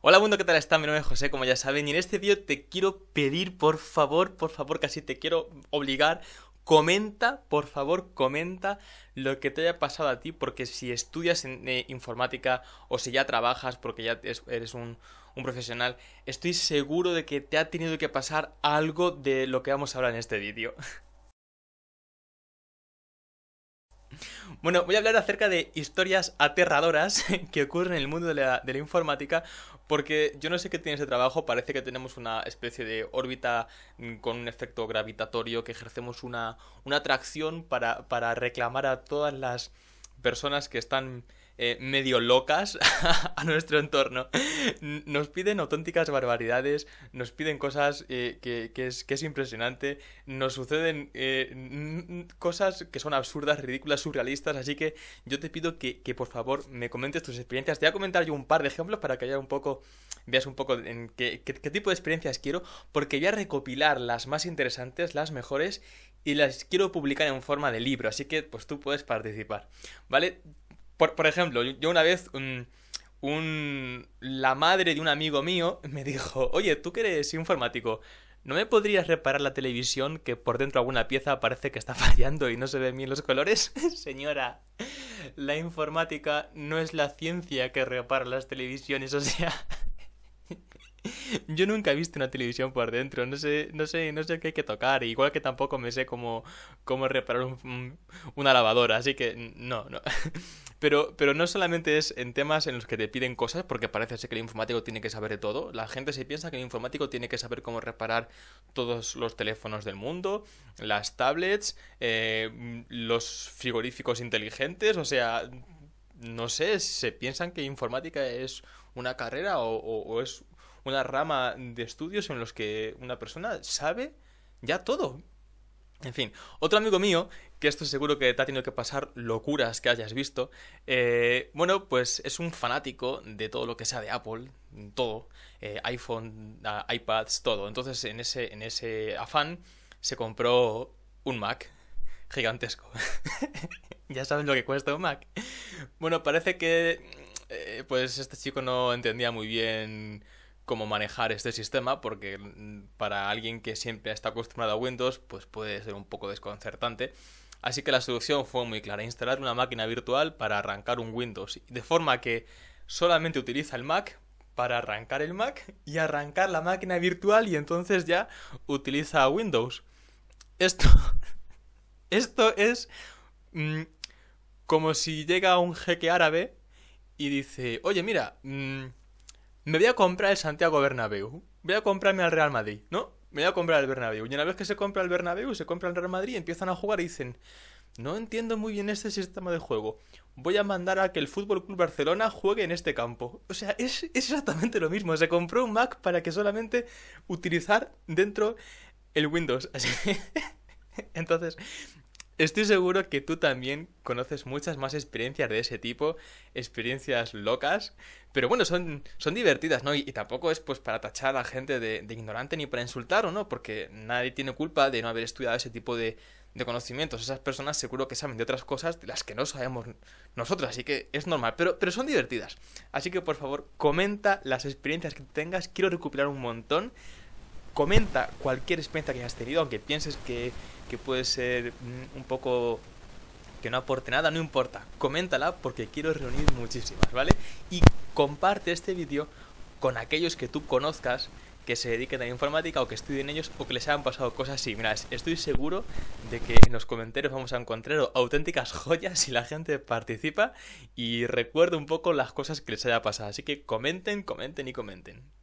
Hola mundo, ¿qué tal está? Mi nombre es José, como ya saben, y en este vídeo te quiero pedir, por favor, por favor, casi te quiero obligar, comenta, por favor, comenta lo que te haya pasado a ti, porque si estudias en eh, informática o si ya trabajas, porque ya eres un, un profesional, estoy seguro de que te ha tenido que pasar algo de lo que vamos a hablar en este vídeo. Bueno, voy a hablar acerca de historias aterradoras que ocurren en el mundo de la, informática, porque yo no sé qué tiene ese trabajo, parece que tenemos una especie de órbita mm, con un efecto gravitatorio, que ejercemos una, una atracción para, para reclamar a todas las personas que están eh, medio locas a nuestro entorno. Nos piden auténticas barbaridades, nos piden cosas eh, que, es, impresionante, nos suceden eh, cosas que son absurdas, ridículas, surrealistas, así que yo te pido que, por favor me comentes tus experiencias. Te voy a comentar yo un par de ejemplos para que haya un poco, veas un poco en qué, qué tipo de experiencias quiero, porque voy a recopilar las más interesantes, las mejores y las quiero publicar en forma de libro, así que pues tú puedes participar, ¿vale? Por, por ejemplo, yo una vez... Mm, un... La madre de un amigo mío me dijo, oye, tú que eres informático, ¿no me podrías reparar la televisión que por dentro alguna pieza parece que está fallando y no se ven bien los colores? Señora, la informática no es la ciencia que repara las televisiones, o sea, Yo nunca he visto una televisión por dentro, no sé, no sé, no sé qué hay que tocar, igual que tampoco me sé cómo, cómo reparar una lavadora, así que no, no. Pero, pero no solamente es en temas en los que te piden cosas, porque parece ser que el informático tiene que saber de todo. La gente se piensa que el informático tiene que saber cómo reparar todos los teléfonos del mundo, las tablets, eh, los frigoríficos inteligentes, o sea, no sé, se piensan que informática es una carrera o es una rama de estudios en los que una persona sabe ya todo. En fin, otro amigo mío, que esto seguro que te ha tenido que pasar locuras que hayas visto, eh, bueno, pues es un fanático de todo lo que sea de Apple, todo, eh, iPhone, ah, iPads, todo. Entonces, en ese, en ese afán, se compró un Mac gigantesco. ya saben lo que cuesta un Mac. Bueno, parece que eh, pues este chico no entendía muy bien cómo manejar este sistema, porque mm, para alguien que siempre está acostumbrado a Windows, pues puede ser un poco desconcertante. Así que la solución fue muy clara, instalar una máquina virtual para arrancar un Windows, de forma que solamente utiliza el Mac para arrancar el Mac y arrancar la máquina virtual y entonces ya utiliza Windows. Esto, esto es mm, como si llega un jeque árabe y dice, oye mira, mm, me voy a comprar el Santiago Bernabéu, voy a comprarme al Real Madrid, ¿no? Me voy a comprar el Bernabéu. Y una vez que se compra el Bernabéu, se compra el Real Madrid, empiezan a jugar y dicen, no entiendo muy bien este sistema de juego. Voy a mandar a que el Fútbol Club Barcelona juegue en este campo. O sea, es, es, exactamente lo mismo. Se compró un Mac para que solamente utilizar dentro el Windows. Entonces, Estoy seguro que tú también conoces muchas más experiencias de ese tipo, experiencias locas, pero bueno, son, divertidas, ¿no? Y, tampoco es pues para tachar a la gente de, ignorante ni para insultar o no, porque nadie tiene culpa de no haber estudiado ese tipo de, conocimientos. Esas personas seguro que saben de otras cosas de las que no sabemos nosotros, así que es normal, pero, pero son divertidas. Así que por favor, comenta las experiencias que tengas, quiero recuperar un montón comenta cualquier experiencia que hayas tenido, aunque pienses que, puede ser mm, un poco que no aporte nada, no importa, coméntala porque quiero reunir muchísimas, ¿vale? Y comparte este vídeo con aquellos que tú conozcas que se dediquen a la informática o que estudien ellos o que les hayan pasado cosas así. mira, Estoy seguro de que en los comentarios vamos a encontrar auténticas joyas si la gente participa y recuerda un poco las cosas que les haya pasado. Así que comenten, comenten y comenten.